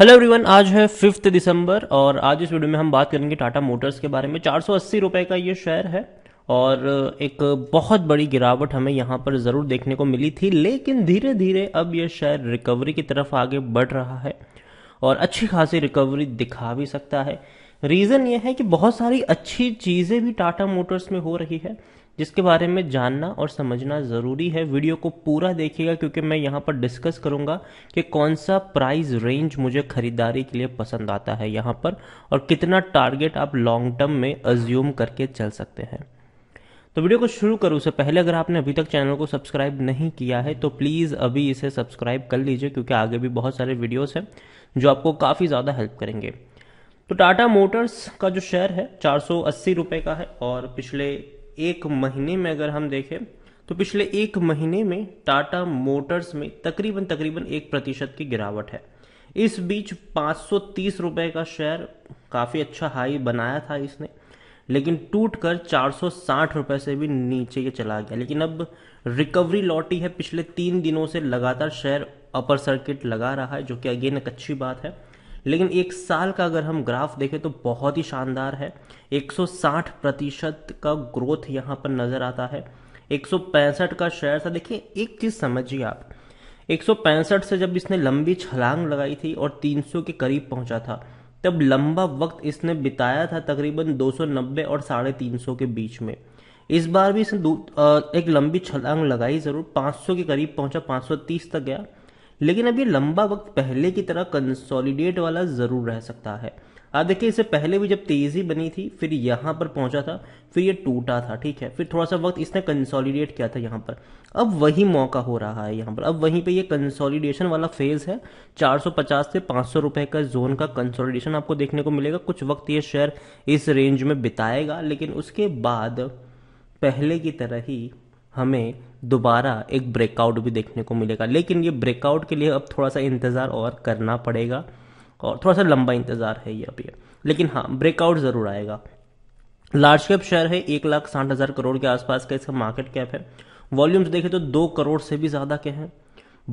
hello everyone आज है fifth दिसंबर और आज इस वीडियो में हम बात करेंगे टाटा मोटर्स के बारे में चार रुपए का ये शेयर है और एक बहुत बड़ी गिरावट हमें यहाँ पर ज़रूर देखने को मिली थी लेकिन धीरे धीरे अब यह शेयर रिकवरी की तरफ आगे बढ़ रहा है और अच्छी खासी रिकवरी दिखा भी सकता है रीज़न ये है कि बहुत सारी अच्छी चीज़ें भी टाटा मोटर्स में हो रही है जिसके बारे में जानना और समझना ज़रूरी है वीडियो को पूरा देखिएगा क्योंकि मैं यहाँ पर डिस्कस करूँगा कि कौन सा प्राइस रेंज मुझे ख़रीदारी के लिए पसंद आता है यहाँ पर और कितना टारगेट आप लॉन्ग टर्म में अज्यूम करके चल सकते हैं तो वीडियो को शुरू करूँ उससे पहले अगर आपने अभी तक चैनल को सब्सक्राइब नहीं किया है तो प्लीज़ अभी इसे सब्सक्राइब कर लीजिए क्योंकि आगे भी बहुत सारे वीडियोस हैं जो आपको काफ़ी ज़्यादा हेल्प करेंगे तो टाटा मोटर्स का जो शेयर है चार सौ का है और पिछले एक महीने में अगर हम देखें तो पिछले एक महीने में टाटा मोटर्स में तकरीबन तकरीबन एक प्रतिशत की गिरावट है इस बीच 530 रुपए का शेयर काफ़ी अच्छा हाई बनाया था इसने लेकिन टूट कर 460 रुपए से भी नीचे ये चला गया लेकिन अब रिकवरी लौटी है पिछले तीन दिनों से लगातार शेयर अपर सर्किट लगा रहा है जो कि अगेन एक अच्छी बात है लेकिन एक साल का अगर हम ग्राफ देखें तो बहुत ही शानदार है 160 प्रतिशत का ग्रोथ यहाँ पर नज़र आता है 165 का शेयर था देखिए एक चीज़ समझिए आप 165 से जब इसने लंबी छलांग लगाई थी और 300 के करीब पहुंचा था तब लंबा वक्त इसने बिताया था तकरीबन 290 और साढ़े तीन के बीच में इस बार भी इसने एक लंबी छलांग लगाई ज़रूर 500 के करीब पहुंचा 530 तक गया लेकिन अब ये लंबा वक्त पहले की तरह कंसोलिडेट वाला ज़रूर रह सकता है आप देखिए इससे पहले भी जब तेज़ी बनी थी फिर यहाँ पर पहुँचा था फिर ये टूटा था ठीक है फिर थोड़ा सा वक्त इसने कंसोलिडेट किया था यहाँ पर अब वही मौका हो रहा है यहाँ पर अब वहीं पे ये कंसोलिडेशन वाला फेज़ है 450 से पाँच रुपए का जोन का कंसोलिडेशन आपको देखने को मिलेगा कुछ वक्त ये शेयर इस रेंज में बिताएगा लेकिन उसके बाद पहले की तरह ही हमें दोबारा एक ब्रेकआउट भी देखने को मिलेगा लेकिन ये ब्रेकआउट के लिए अब थोड़ा सा इंतज़ार और करना पड़ेगा और थोड़ा सा लंबा इंतज़ार है ये अभी लेकिन हाँ ब्रेकआउट ज़रूर आएगा लार्ज कैप शेयर है एक लाख साठ हज़ार करोड़ के आसपास का इसका मार्केट कैप है वॉल्यूम्स देखें तो दो करोड़ से भी ज़्यादा के हैं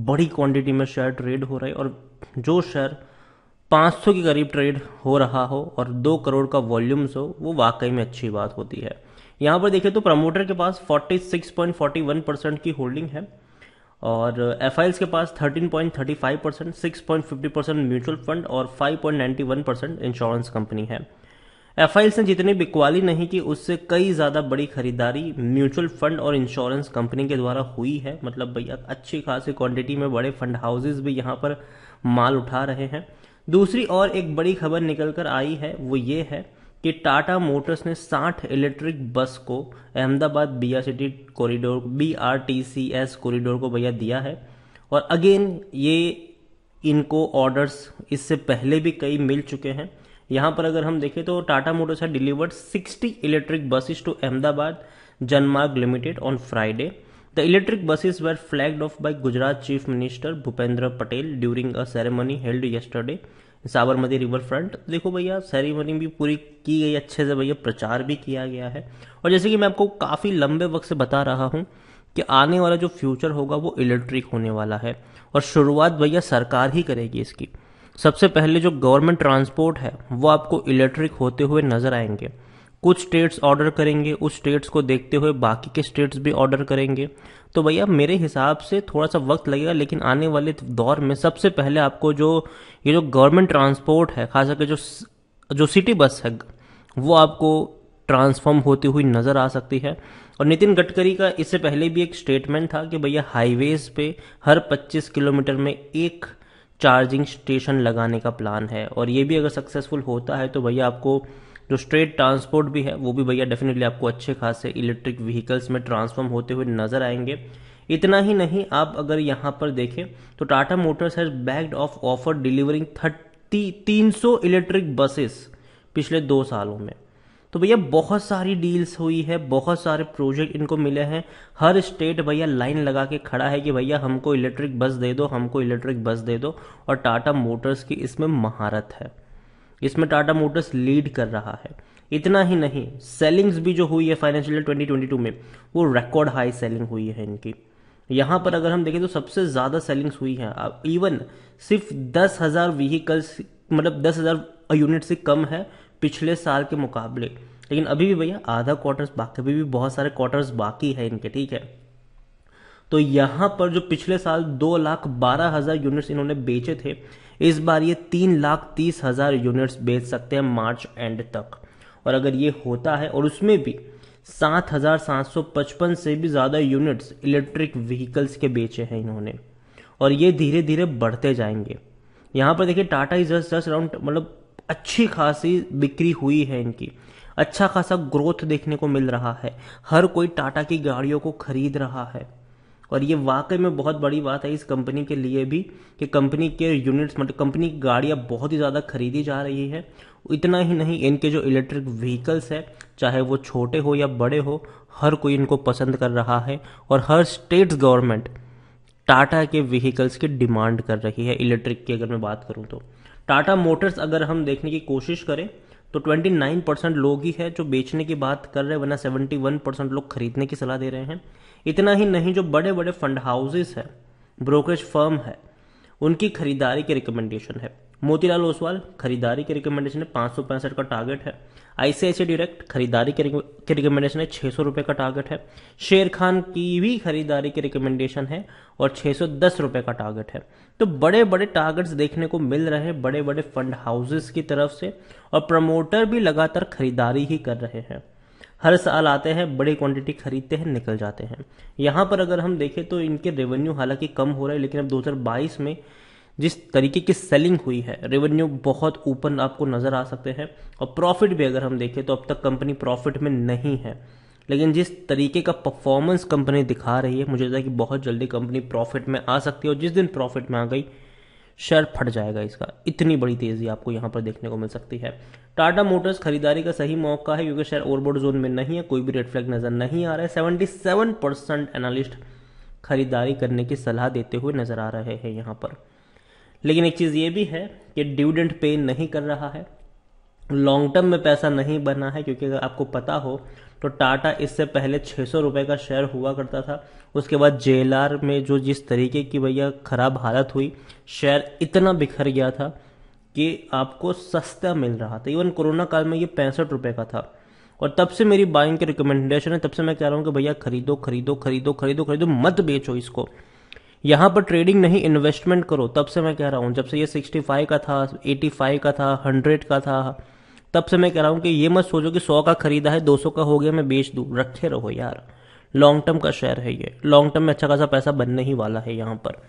बड़ी क्वांटिटी में शेयर ट्रेड हो रहे हैं और जो शेयर 500 के करीब ट्रेड हो रहा हो और दो करोड़ का वॉल्यूम्स हो वो वाकई में अच्छी बात होती है यहाँ पर देखें तो प्रमोटर के पास 46.41 परसेंट की होल्डिंग है और एफ के पास 13.35 percent six percent mutual fund और 5.91 परसेंट इंश्योरेंस कंपनी है एफ ने जितनी बिकवाली नहीं की उससे कई ज़्यादा बड़ी खरीदारी म्यूचुअल फंड और इंश्योरेंस कंपनी के द्वारा हुई है मतलब भैया अच्छी खासी क्वांटिटी में बड़े फंड हाउसेज भी यहाँ पर माल उठा रहे हैं दूसरी और एक बड़ी खबर निकल कर आई है वो ये है कि टाटा मोटर्स ने 60 इलेक्ट्रिक बस को Ahmedabad B R city corridor B R T C S corridor को भैया दिया है और अगेन ये इनको ऑर्डर्स इससे पहले भी कई मिल चुके हैं यहाँ पर अगर हम देखें तो टाटा मोटर्स है delivered 60 electric buses to Ahmedabad Janmarg limited on Friday the electric buses were flagged off by Gujarat chief minister Bhupendra Patel during a ceremony held yesterday Sabarmati river front देखो भैया सेरेमनी भी पूरी की गई अच्छे से भैया प्रचार भी किया गया है और जैसे कि मैं आपको काफ़ी लंबे वक्त से बता रहा हूँ कि आने वाला जो फ्यूचर होगा वो इलेक्ट्रिक होने वाला है और शुरुआत भैया सरकार ही करेगी इसकी सबसे पहले जो गवर्नमेंट ट्रांसपोर्ट है वो आपको इलेक्ट्रिक होते हुए नज़र आएंगे कुछ स्टेट्स ऑर्डर करेंगे उस स्टेट्स को देखते हुए बाकी के स्टेट्स भी ऑर्डर करेंगे तो भैया मेरे हिसाब से थोड़ा सा वक्त लगेगा लेकिन आने वाले दौर में सबसे पहले आपको जो ये जो गवर्नमेंट ट्रांसपोर्ट है खास करके जो जो सिटी बस है वो आपको ट्रांसफॉर्म होती हुई नज़र आ सकती है और नितिन गडकरी का इससे पहले भी एक स्टेटमेंट था कि भैया हाईवेज़ पे हर 25 किलोमीटर में एक चार्जिंग स्टेशन लगाने का प्लान है और ये भी अगर सक्सेसफुल होता है तो भैया आपको जो स्ट्रेट ट्रांसपोर्ट भी है वो भी भैया डेफिनेटली आपको अच्छे खासे इलेक्ट्रिक व्हीकल्स में ट्रांसफॉर्म होते हुए नजर आएंगे इतना ही नहीं आप अगर यहाँ पर देखें तो Tata motors has bagged of offer delivering thirty तीन सौ इलेक्ट्रिक बसेस पिछले दो सालों में तो भैया बहुत सारी डील्स हुई है बहुत सारे प्रोजेक्ट इनको मिले हैं हर स्टेट भैया लाइन लगा के खड़ा है कि भैया हमको इलेक्ट्रिक बस दे दो हमको इलेक्ट्रिक बस दे दो और टाटा मोटर्स की इसमें महारत है इसमें टाटा मोटर्स लीड कर रहा है इतना ही नहीं सेलिंग्स भी जो हुई है फाइनेंशियल ईयर 2022 में वो रिकॉर्ड हाई सेलिंग हुई है इनकी यहाँ पर अगर हम देखें तो सबसे ज़्यादा सेलिंग्स हुई हैं इवन सिर्फ दस हज़ार व्हीकल्स मतलब दस हज़ार यूनिट से कम है पिछले साल के मुकाबले लेकिन अभी भी भैया आधा क्वार्टर्स बाकी अभी भी बहुत सारे क्वार्टर्स बाकी है इनके ठीक है तो यहाँ पर जो पिछले साल दो लाख बारह हज़ार यूनिट्स इन्होंने बेचे थे इस बार ये तीन लाख तीस हज़ार यूनिट्स बेच सकते हैं मार्च एंड तक और अगर ये होता है और उसमें भी सात हज़ार सात सौ पचपन से भी ज़्यादा यूनिट्स इलेक्ट्रिक व्हीकल्स के बेचे हैं इन्होंने और ये धीरे धीरे बढ़ते जाएंगे यहाँ पर देखिए Tata is just just around मतलब अच्छी खासी बिक्री हुई है इनकी अच्छा खासा ग्रोथ देखने को मिल रहा है हर कोई टाटा की गाड़ियों को खरीद रहा है और ये वाकई में बहुत बड़ी बात है इस कंपनी के लिए भी कि कंपनी के यूनिट्स मतलब कंपनी की गाड़ियाँ बहुत ही ज़्यादा खरीदी जा रही है इतना ही नहीं इनके जो इलेक्ट्रिक व्हीकल्स है चाहे वो छोटे हो या बड़े हो हर कोई इनको पसंद कर रहा है और हर स्टेट्स गवर्नमेंट टाटा के व्हीकल्स की डिमांड कर रही है इलेक्ट्रिक की अगर मैं बात करूँ तो टाटा मोटर्स अगर हम देखने की कोशिश करें तो 29 परसेंट लोग ही है जो बेचने की बात कर रहे हैं वरना 71 परसेंट लोग खरीदने की सलाह दे रहे हैं इतना ही नहीं जो बड़े बड़े फंड हाउसेस हैं ब्रोकरेज फर्म है उनकी खरीदारी की रिकमेंडेशन है मोतीलाल ओसवाल खरीदारी के रिकमेंडेशन है पांच का टारगेट है आईसीआईसी डायरेक्ट खरीदारी के रिकमेंडेशन है छह सौ का टारगेट है शेर खान की भी खरीदारी के रिकमेंडेशन है और छह सौ का टारगेट है तो बड़े बड़े टारगेट्स देखने को मिल रहे हैं बड़े बड़े फंड हाउसेस की तरफ से और प्रमोटर भी लगातार खरीदारी ही कर रहे हैं हर साल आते हैं बड़ी क्वांटिटी खरीदते हैं निकल जाते हैं यहाँ पर अगर हम देखें तो इनके रेवेन्यू हालांकि कम हो रहा है लेकिन अब 2022 में जिस तरीके की सेलिंग हुई है रेवेन्यू बहुत ऊपर आपको नज़र आ सकते हैं और प्रॉफिट भी अगर हम देखें तो अब तक कंपनी प्रॉफिट में नहीं है लेकिन जिस तरीके का परफॉर्मेंस कंपनी दिखा रही है मुझे लगता है कि बहुत जल्दी कंपनी प्रॉफिट में आ सकती है और जिस दिन प्रॉफिट में आ गई शेयर फट जाएगा इसका इतनी बड़ी तेज़ी आपको यहाँ पर देखने को मिल सकती है टाटा मोटर्स खरीदारी का सही मौका है क्योंकि शेयर ओवरबोर्ड जोन में नहीं है कोई भी रेड फ्लैग नज़र नहीं आ रहा है सेवेंटी सेवन परसेंट एनालिस्ट खरीदारी करने की सलाह देते हुए नज़र आ रहे हैं यहाँ पर लेकिन एक चीज़ ये भी है कि डिविडेंड पे नहीं कर रहा है लॉन्ग टर्म में पैसा नहीं बना है क्योंकि अगर आपको पता हो तो टाटा इससे पहले छः सौ रुपये का शेयर हुआ करता था उसके बाद जे में जो जिस तरीके की भैया ख़राब हालत हुई शेयर इतना बिखर गया था कि आपको सस्ता मिल रहा था इवन कोरोना काल में ये पैंसठ रुपये का था और तब से मेरी बाइंग की रिकमेंडेशन है तब से मैं कह रहा हूँ कि भैया खरीदो खरीदो खरीदो खरीदो खरीदो मत बेचो इसको यहां पर ट्रेडिंग नहीं इन्वेस्टमेंट करो तब से मैं कह रहा हूं जब से ये सिक्सटी फाइव का था एटी फाइव का था हंड्रेड का था तब से मैं कह रहा हूं कि ये मत सोचो कि सौ का खरीदा है दो सौ का हो गया मैं बेच दू रखे रहो यार लॉन्ग टर्म का शेयर है ये लॉन्ग टर्म में अच्छा खासा पैसा बनने ही वाला है यहां पर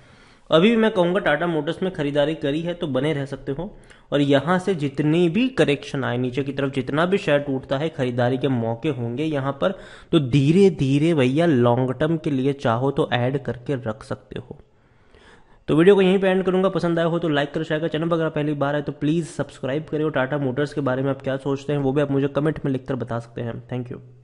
अभी भी मैं कहूँगा टाटा मोटर्स में खरीदारी करी है तो बने रह सकते हो और यहाँ से जितनी भी करेक्शन आए नीचे की तरफ जितना भी शेयर टूटता है खरीदारी के मौके होंगे यहाँ पर तो धीरे धीरे भैया लॉन्ग टर्म के लिए चाहो तो ऐड करके रख सकते हो तो वीडियो को यहीं पे एंड करूंगा पसंद आया हो तो लाइक करो शेयर करो चैनल पर अगर पहली बार है तो प्लीज़ सब्सक्राइब करें और टाटा मोटर्स के बारे में आप क्या सोचते हैं वो भी आप मुझे कमेंट में लिखकर बता सकते हैं थैंक यू